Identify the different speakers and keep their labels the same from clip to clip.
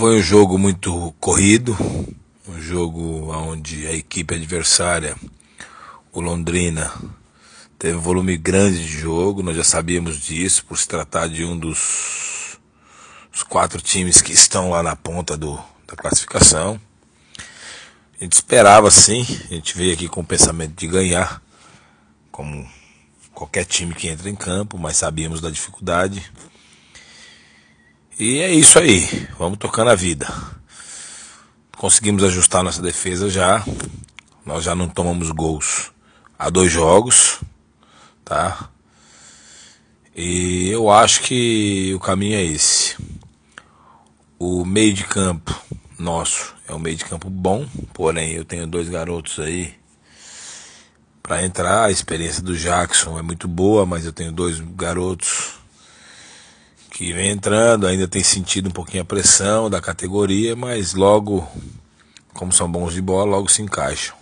Speaker 1: Foi um jogo muito corrido, um jogo onde a equipe adversária, o Londrina, teve um volume grande de jogo, nós já sabíamos disso, por se tratar de um dos quatro times que estão lá na ponta do, da classificação. A gente esperava sim, a gente veio aqui com o pensamento de ganhar, como qualquer time que entra em campo, mas sabíamos da dificuldade. E é isso aí. Vamos tocando a vida. Conseguimos ajustar nossa defesa já. Nós já não tomamos gols há dois jogos, tá? E eu acho que o caminho é esse. O meio de campo nosso é um meio de campo bom, porém eu tenho dois garotos aí para entrar. A experiência do Jackson é muito boa, mas eu tenho dois garotos que vem entrando, ainda tem sentido um pouquinho a pressão da categoria, mas logo, como são bons de bola, logo se encaixam.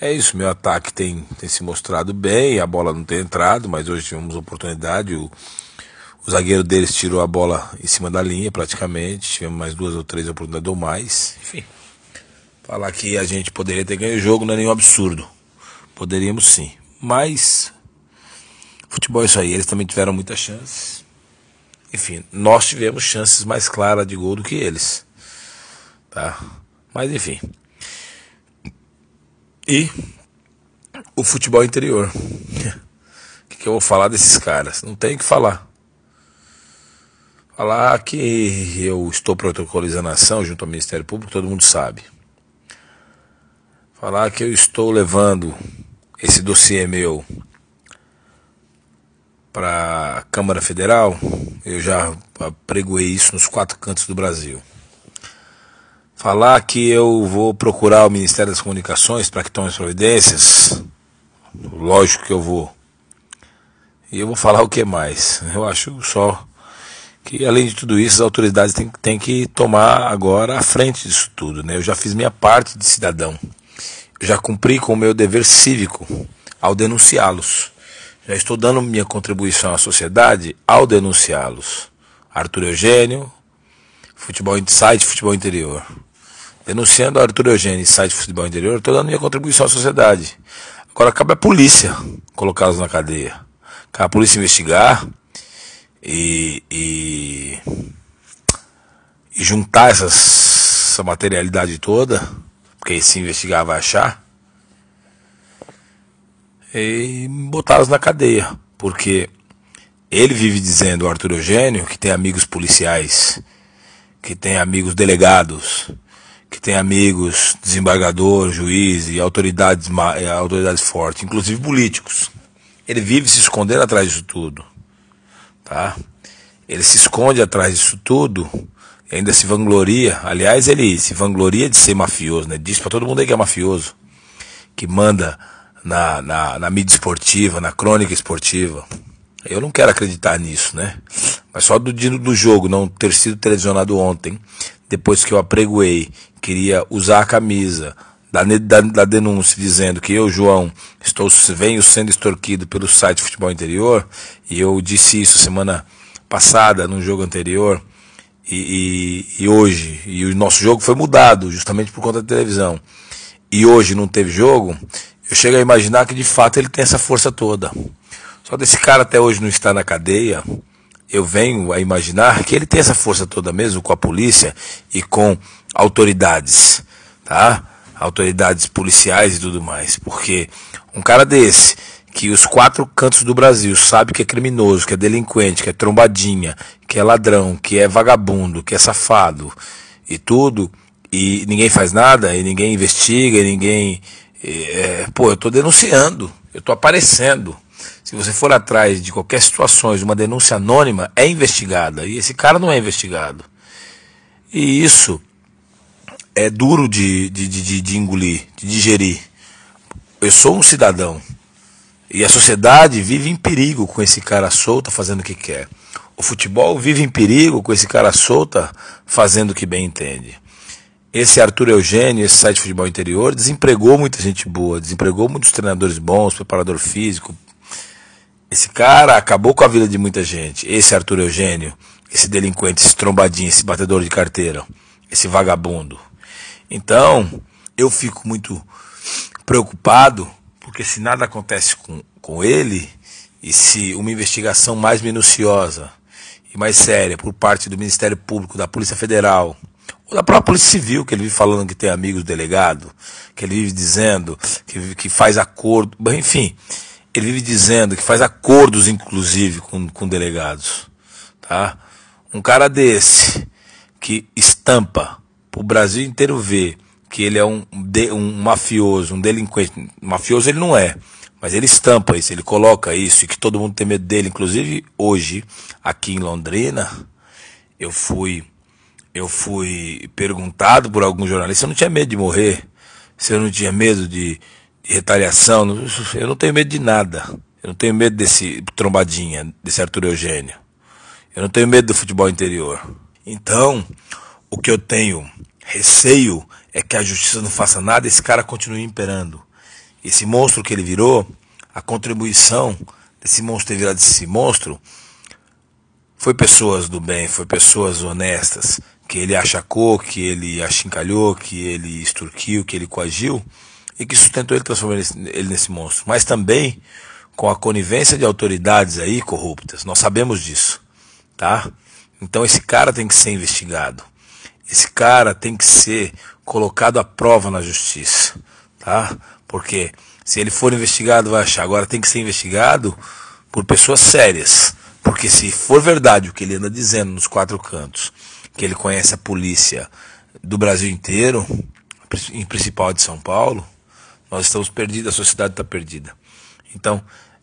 Speaker 1: É isso, meu ataque tem, tem se mostrado bem, a bola não tem entrado, mas hoje tivemos oportunidade. O, o zagueiro deles tirou a bola em cima da linha, praticamente. Tivemos mais duas ou três oportunidades ou mais. Enfim, falar que a gente poderia ter ganho o jogo não é nenhum absurdo. Poderíamos sim. Mas, futebol é isso aí. Eles também tiveram muitas chances. Enfim, nós tivemos chances mais claras de gol do que eles. Tá? Mas enfim. E o futebol interior. O que, que eu vou falar desses caras? Não tem o que falar. Falar que eu estou protocolizando a ação junto ao Ministério Público, todo mundo sabe. Falar que eu estou levando esse dossiê meu para a Câmara Federal, eu já pregoei isso nos quatro cantos do Brasil. Falar que eu vou procurar o Ministério das Comunicações para que tome as providências, lógico que eu vou. E eu vou falar o que mais? Eu acho só que, além de tudo isso, as autoridades têm, têm que tomar agora a frente disso tudo. Né? Eu já fiz minha parte de cidadão. Eu já cumpri com o meu dever cívico ao denunciá-los. Já estou dando minha contribuição à sociedade ao denunciá-los. Arthur Eugênio, Futebol Insight, Futebol Interior. Denunciando Arthur Eugênio e site Futebol Interior, estou dando minha contribuição à sociedade. Agora cabe a polícia colocá-los na cadeia. Cabe a polícia investigar e, e, e juntar essas, essa materialidade toda, porque se investigar vai achar e botá-las na cadeia, porque ele vive dizendo, Arthur Eugênio, que tem amigos policiais, que tem amigos delegados, que tem amigos desembargador, juiz e autoridades, eh, autoridades fortes, inclusive políticos. Ele vive se escondendo atrás disso tudo, tá? Ele se esconde atrás disso tudo e ainda se vangloria. Aliás, ele se vangloria de ser mafioso, né? Diz para todo mundo aí que é mafioso, que manda na, na, na mídia esportiva, na crônica esportiva. Eu não quero acreditar nisso, né? Mas só do dia do jogo não ter sido televisionado ontem, depois que eu apregoei, queria usar a camisa da, da, da denúncia dizendo que eu, João, estou venho sendo extorquido pelo site Futebol Interior, e eu disse isso semana passada, no jogo anterior, e, e, e hoje, e o nosso jogo foi mudado justamente por conta da televisão, e hoje não teve jogo, eu chego a imaginar que de fato ele tem essa força toda. Só desse cara até hoje não estar na cadeia, eu venho a imaginar que ele tem essa força toda mesmo com a polícia e com autoridades, tá? Autoridades policiais e tudo mais. Porque um cara desse, que os quatro cantos do Brasil sabe que é criminoso, que é delinquente, que é trombadinha, que é ladrão, que é vagabundo, que é safado e tudo, e ninguém faz nada, e ninguém investiga, e ninguém é, pô, eu estou denunciando, eu estou aparecendo. Se você for atrás de qualquer situação, uma denúncia anônima, é investigada. E esse cara não é investigado. E isso é duro de, de, de, de engolir, de digerir. Eu sou um cidadão. E a sociedade vive em perigo com esse cara solto fazendo o que quer. O futebol vive em perigo com esse cara solta fazendo o que bem entende. Esse Arthur Eugênio, esse site de futebol interior, desempregou muita gente boa, desempregou muitos treinadores bons, preparador físico. Esse cara acabou com a vida de muita gente. Esse Arthur Eugênio, esse delinquente, esse trombadinho, esse batedor de carteira, esse vagabundo. Então, eu fico muito preocupado, porque se nada acontece com, com ele, e se uma investigação mais minuciosa e mais séria por parte do Ministério Público, da Polícia Federal, da própria Polícia Civil, que ele vive falando que tem amigos delegado, que ele vive dizendo que, que faz acordo, enfim, ele vive dizendo que faz acordos, inclusive, com, com delegados. Tá? Um cara desse, que estampa o Brasil inteiro ver que ele é um, um mafioso, um delinquente. Mafioso ele não é, mas ele estampa isso, ele coloca isso, e que todo mundo tem medo dele. Inclusive, hoje, aqui em Londrina, eu fui eu fui perguntado por algum jornalista se eu não tinha medo de morrer, se eu não tinha medo de, de retaliação. Eu não tenho medo de nada. Eu não tenho medo desse trombadinha, desse Arthur Eugênio. Eu não tenho medo do futebol interior. Então, o que eu tenho receio é que a justiça não faça nada e esse cara continue imperando. Esse monstro que ele virou, a contribuição desse monstro ter virado esse monstro, foi pessoas do bem, foi pessoas honestas, que ele achacou, que ele achincalhou, que ele extorquiu, que ele coagiu e que sustentou ele, transformou ele nesse monstro. Mas também com a conivência de autoridades aí corruptas. Nós sabemos disso, tá? Então esse cara tem que ser investigado. Esse cara tem que ser colocado à prova na justiça, tá? Porque se ele for investigado, vai achar. Agora tem que ser investigado por pessoas sérias. Porque se for verdade o que ele anda dizendo nos quatro cantos, que ele conhece a polícia do Brasil inteiro, em principal de São Paulo, nós estamos perdidos, a sociedade está perdida. Então,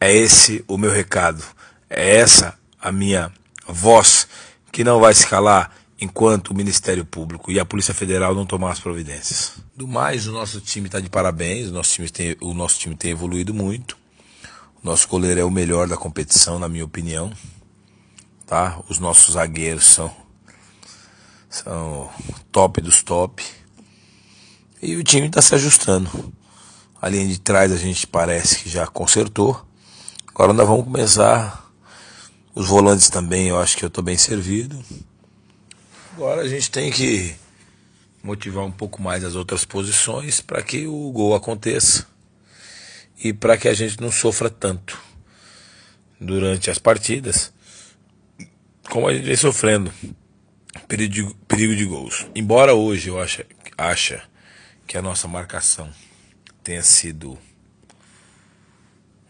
Speaker 1: é esse o meu recado, é essa a minha voz que não vai se calar enquanto o Ministério Público e a Polícia Federal não tomar as providências. Do mais, o nosso time está de parabéns, o nosso time, tem, o nosso time tem evoluído muito. O nosso goleiro é o melhor da competição, na minha opinião. Tá? Os nossos zagueiros são são top dos top. E o time está se ajustando. A linha de trás a gente parece que já consertou. Agora nós vamos começar. Os volantes também, eu acho que eu estou bem servido. Agora a gente tem que motivar um pouco mais as outras posições para que o gol aconteça e para que a gente não sofra tanto durante as partidas como a gente vem sofrendo perigo de, perigo de gols. Embora hoje eu acha, acha que a nossa marcação tenha sido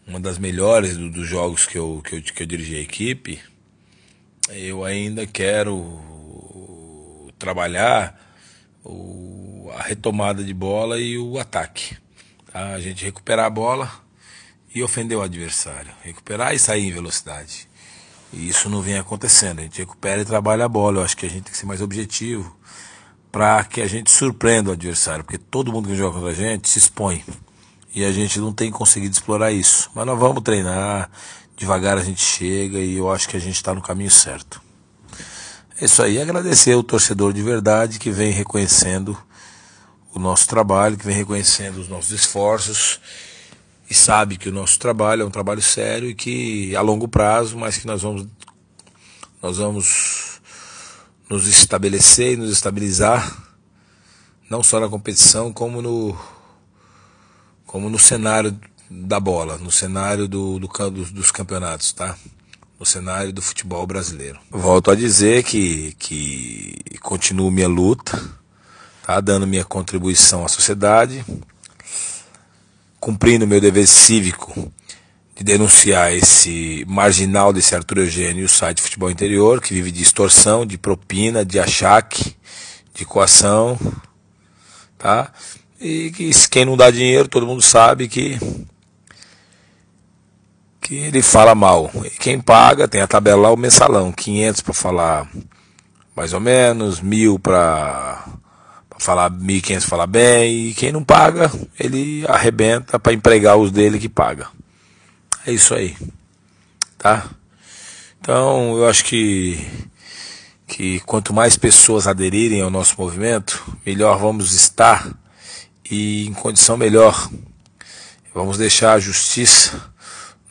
Speaker 1: uma das melhores do, dos jogos que eu, que eu, que eu dirigi a equipe, eu ainda quero trabalhar o, a retomada de bola e o ataque. Tá? A gente recuperar a bola e ofender o adversário. Recuperar e sair em velocidade. E isso não vem acontecendo. A gente recupera e trabalha a bola. Eu acho que a gente tem que ser mais objetivo para que a gente surpreenda o adversário, porque todo mundo que joga contra a gente se expõe. E a gente não tem conseguido explorar isso. Mas nós vamos treinar, devagar a gente chega e eu acho que a gente está no caminho certo. É isso aí, agradecer o torcedor de verdade que vem reconhecendo o nosso trabalho, que vem reconhecendo os nossos esforços e sabe que o nosso trabalho é um trabalho sério e que a longo prazo, mas que nós vamos nós vamos nos estabelecer e nos estabilizar não só na competição como no como no cenário da bola, no cenário do, do dos campeonatos, tá? No cenário do futebol brasileiro. Volto a dizer que que continuo minha luta, tá dando minha contribuição à sociedade cumprindo meu dever cívico de denunciar esse marginal desse Arthur Eugênio o site Futebol Interior, que vive de extorsão, de propina, de achaque, de coação, tá? E que quem não dá dinheiro, todo mundo sabe que que ele fala mal. E quem paga tem a tabela o mensalão, 500 para falar mais ou menos, mil para falar 1.500 fala bem, e quem não paga, ele arrebenta para empregar os dele que paga. É isso aí. Tá? Então, eu acho que que quanto mais pessoas aderirem ao nosso movimento, melhor vamos estar e em condição melhor. Vamos deixar a justiça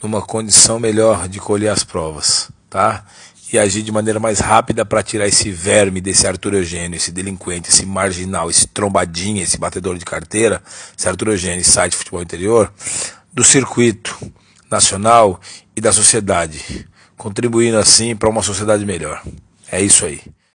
Speaker 1: numa condição melhor de colher as provas, tá? e agir de maneira mais rápida para tirar esse verme desse Arthur Eugênio, esse delinquente, esse marginal, esse trombadinha, esse batedor de carteira, esse Arthur Eugênio, site futebol interior, do circuito nacional e da sociedade, contribuindo assim para uma sociedade melhor. É isso aí.